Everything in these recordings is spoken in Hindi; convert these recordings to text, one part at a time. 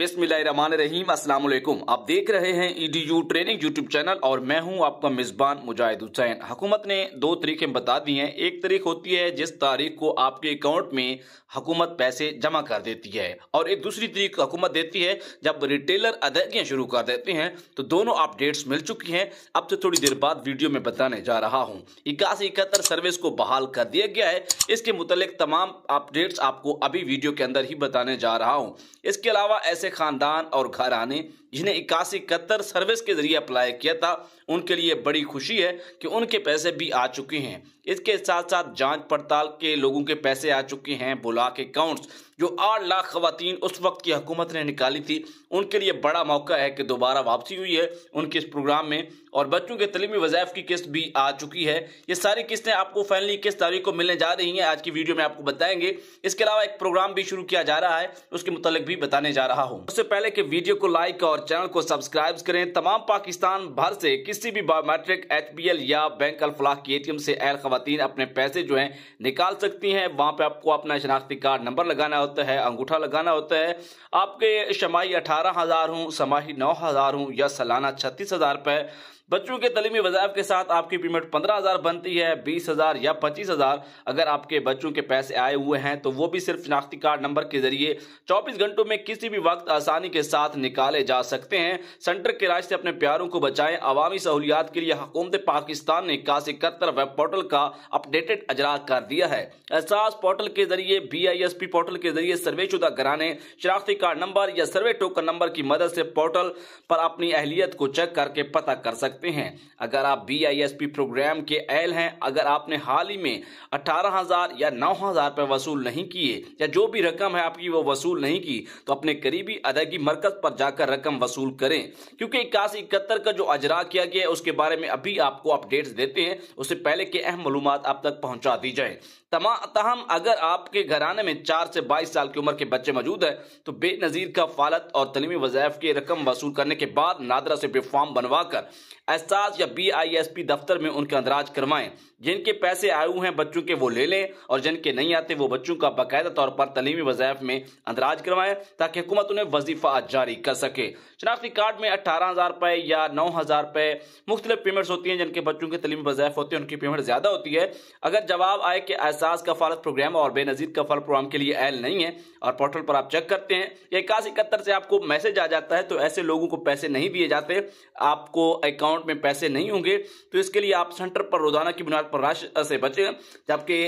बिस्मिल्लाहिर्रहमानिर्रहीम अस्सलाम वालेकुम आप देख रहे हैं ईडीयू ट्रेनिंग यूट्यूब चैनल और मैं हूं आपका मेज़बान मुजाहिद हुसैन हुकूमत ने दो तरीके बता दिए हैं एक तरीक होती है जिस तारीख को आपके अकाउंट में हुकूमत पैसे जमा कर देती है और एक दूसरी तरीक हुकूमत देती है जब रिटेलर अदायगियाँ शुरू कर देते हैं तो दोनों अपडेट्स मिल चुकी हैं अब से थोड़ी देर बाद वीडियो में बताने जा रहा हूँ इक्यासी इकहत्तर सर्विस को बहाल कर दिया गया है इसके मुतलिक तमाम अपडेट्स आपको अभी वीडियो के अंदर ही बताने जा रहा हूँ इसके अलावा ऐसे खानदान और घर आने जिन्हें इक्यासी इकहत्तर सर्विस के जरिए अप्लाई किया था उनके लिए बड़ी खुशी है कि उनके पैसे भी आ चुके हैं इसके साथ साथ जांच पड़ताल के लोगों के पैसे आ चुके हैं बुलाक अकाउंट्स जो आठ लाख खुतिन उस वक्त की हुकूमत ने निकाली थी उनके लिए बड़ा मौका है कि दोबारा वापसी हुई है उनके इस प्रोग्राम में और बच्चों के तलीमी वजायफ की किस्त भी आ चुकी है ये सारी किस्तें आपको फाइनली किस तारीख को मिलने जा रही हैं आज की वीडियो में आपको बताएंगे इसके अलावा एक प्रोग्राम भी शुरू किया जा रहा है उसके मुतल भी बताने जा रहा हूँ उससे पहले कि वीडियो को लाइक और और चैनल को सब्सक्राइब करें तमाम पाकिस्तान भर से किसी भी बायोमेट्रिक एच या बैंक अलफलाह के एटीएम से अहल खातन अपने पैसे जो है निकाल सकती हैं वहाँ पर आपको अपना शनाख्ती कार्ड नंबर लगाना होता है अंगूठा लगाना होता है आपके शमाही अठारह हज़ार हूँ समाही नौ हज़ार हूँ या सालाना छत्तीस हज़ार रुपये बच्चों के तलीमी वजायफ के साथ आपकी पेमेंट पंद्रह हज़ार बनती है बीस हज़ार या पच्चीस हज़ार अगर आपके बच्चों के पैसे आए हुए हैं तो वो भी सिर्फ शनाख्ती कार्ड नंबर के जरिए चौबीस घंटों में किसी भी वक्त आसानी के साथ निकाले जा सकते हैं सेंटर के राज से अपने प्यारों को बचाए अवामी सहूलियात के लिए हुकूमत पाकिस्तान ने इक्यासी इकहत्तर वेब पोर्टल का अपडेटेड अजरा कर दिया है एहसास पोर्टल के जरिए B I S P portal के जरिए सर्वेशुदा घराने शिनाख्ती कार्ड नंबर या सर्वे टोकन नंबर की मदद से पोर्टल पर अपनी अहलियत को चेक करके पता कर सकते सकते हैं अगर आप बी प्रोग्राम के एल हैं अगर आपने हाल ही में अठारह हज़ार या नौ हज़ार रुपये वसूल नहीं किए या जो भी रकम है आपकी वो वसूल नहीं की तो अपने करीबी अदायगी मरकज पर जाकर रकम वसूल करें क्योंकि इक्यासी इकहत्तर का जो अजरा किया गया है उसके बारे में अभी आपको अपडेट्स देते हैं उससे पहले के अहम मालूम आप तक पहुँचा दी जाए तमाम तहम अगर आपके घराने में चार से बाईस साल की उम्र के बच्चे मौजूद है तो बेनजीर का फालत और तलीमी वजायफ की रकम वसूल करने के बाद नादरा से फॉर्म बनवाकर एहसास या पी दफ्तर में उनका अंदराज करवाएं जिनके पैसे आए हुए हैं बच्चों के वो ले लें और जिनके नहीं आते वो बच्चों का बाकायदा तौर पर तलीमी वजायफ में अंदराज करवाएं ताकि हुकूमत उन्हें वजीफा जारी कर सके शनाख्ती कार्ड में अट्ठारह हज़ार रुपये या नौ हज़ार रुपये मुख्तलिफ पेमेंट्स होती हैं जिनके बच्चों के तलीमी वजायफ होते हैं उनकी पेमेंट ज़्यादा होती है अगर जवाब आए कि एहसास का फालत प्रोग्राम और बेनज़ीर का फालत प्रोग्राम के लिए एल नहीं है और पोर्टल पर आप चेक करते हैं या इक्यासी इकहत्तर से आपको मैसेज आ जाता है तो ऐसे लोगों को पैसे नहीं दिए जाते आपको अकाउंट अकाउंट में पैसे नहीं होंगे तो इसके लिए आप सेंटर पर रोजाना की बुनियाद पर राशि से बचें जबकि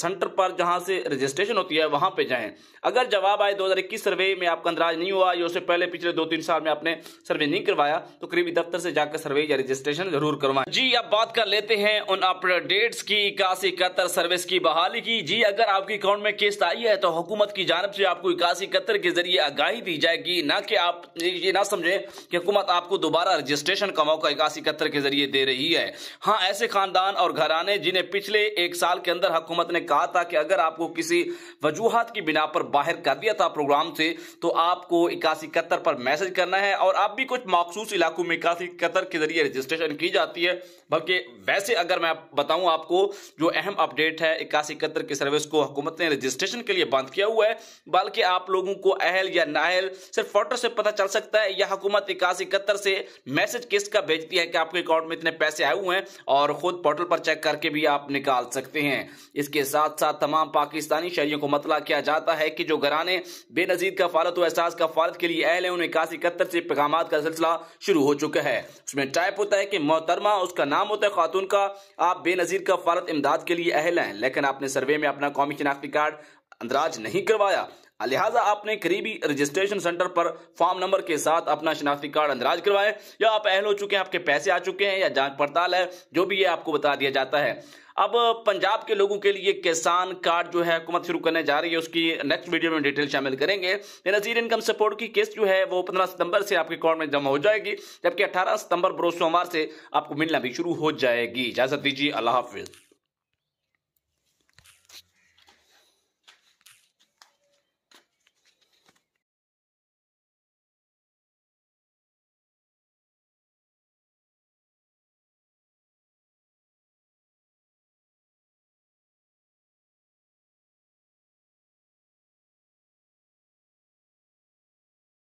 सेंटर पर जहां से रजिस्ट्रेशन होती है वहां पे जाएं अगर जवाब आए 2021 सर्वे में आपका अंदराज नहीं हुआ या उससे पहले पिछले दो तीन साल में आपने सर्वे नहीं करवाया तो करीबी दफ्तर से जाकर सर्वे या रजिस्ट्रेशन जरूर करवाएं जी अब बात कर लेते हैं उन अपडेट्स की इक्यासी इकहत्तर सर्विस की बहाली की जी अगर आपके अकाउंट में किस्त आई है तो हुकूमत की जानब से आपको इक्यासी इकहत्तर के जरिए आगाही दी जाएगी ना कि आप ये ना समझें कि हुकूमत आपको दोबारा रजिस्ट्रेशन का मौका निकासी कत्र के जरिए दे रही है हाँ ऐसे खानदान और घराने जिन्हें पिछले एक साल के अंदर हुकूमत ने कहा था कि अगर आपको किसी वजूहत की बिना पर बाहर कर दिया था प्रोग्राम से तो आपको इक्यासी इकहत्तर पर मैसेज करना है और अब भी कुछ मखसूस इलाकों में इक्यासी इकहत्तर के जरिए रजिस्ट्रेशन की जाती है बल्कि वैसे अगर मैं बताऊं आपको जो अहम अपडेट है इक्यासी इकहत्तर की सर्विस को हुकूमत ने रजिस्ट्रेशन के लिए बंद किया हुआ है बल्कि आप लोगों को अहल या नाहल सिर्फ फोटो से पता चल सकता है या हुकूमत इक्यासी इकहत्तर से मैसेज किसका भेज भेजती है कि आपके अकाउंट में इतने पैसे आए हुए हैं और खुद पोर्टल पर चेक करके भी आप निकाल सकते हैं इसके साथ साथ तमाम पाकिस्तानी शहरियों को मतला किया जाता है कि जो घराने बेनजीर का फालत व एहसास का फालत के लिए अहल है उन्हें इक्यासी इकहत्तर से पैगाम का सिलसिला शुरू हो चुका है उसमें टाइप होता है कि मोहतरमा उसका नाम होता है खातून का आप बेनजीर का फालत इमदाद के लिए अहल हैं लेकिन आपने सर्वे में अपना कौमी शिनाख्ती कार्ड अंदराज नहीं करवाया लिहाजा आपने करीबी रजिस्ट्रेशन सेंटर पर फॉर्म नंबर के साथ अपना शिनाख्ती कार्ड अंदराज करवाएं या आप अहल हो चुके हैं आपके पैसे आ चुके हैं या जांच पड़ताल है जो भी है आपको बता दिया जाता है अब पंजाब के लोगों के लिए किसान कार्ड जो है हुकूमत शुरू करने जा रही है उसकी नेक्स्ट वीडियो में डिटेल शामिल करेंगे नजीर इनकम सपोर्ट की किस्त जो है वो पंद्रह सितंबर से आपके अकाउंट में जमा हो जाएगी जबकि अठारह सितंबर सोमवार से आपको मिलना भी शुरू हो जाएगी इजाजत दीजिए अल्लाह हाफिज़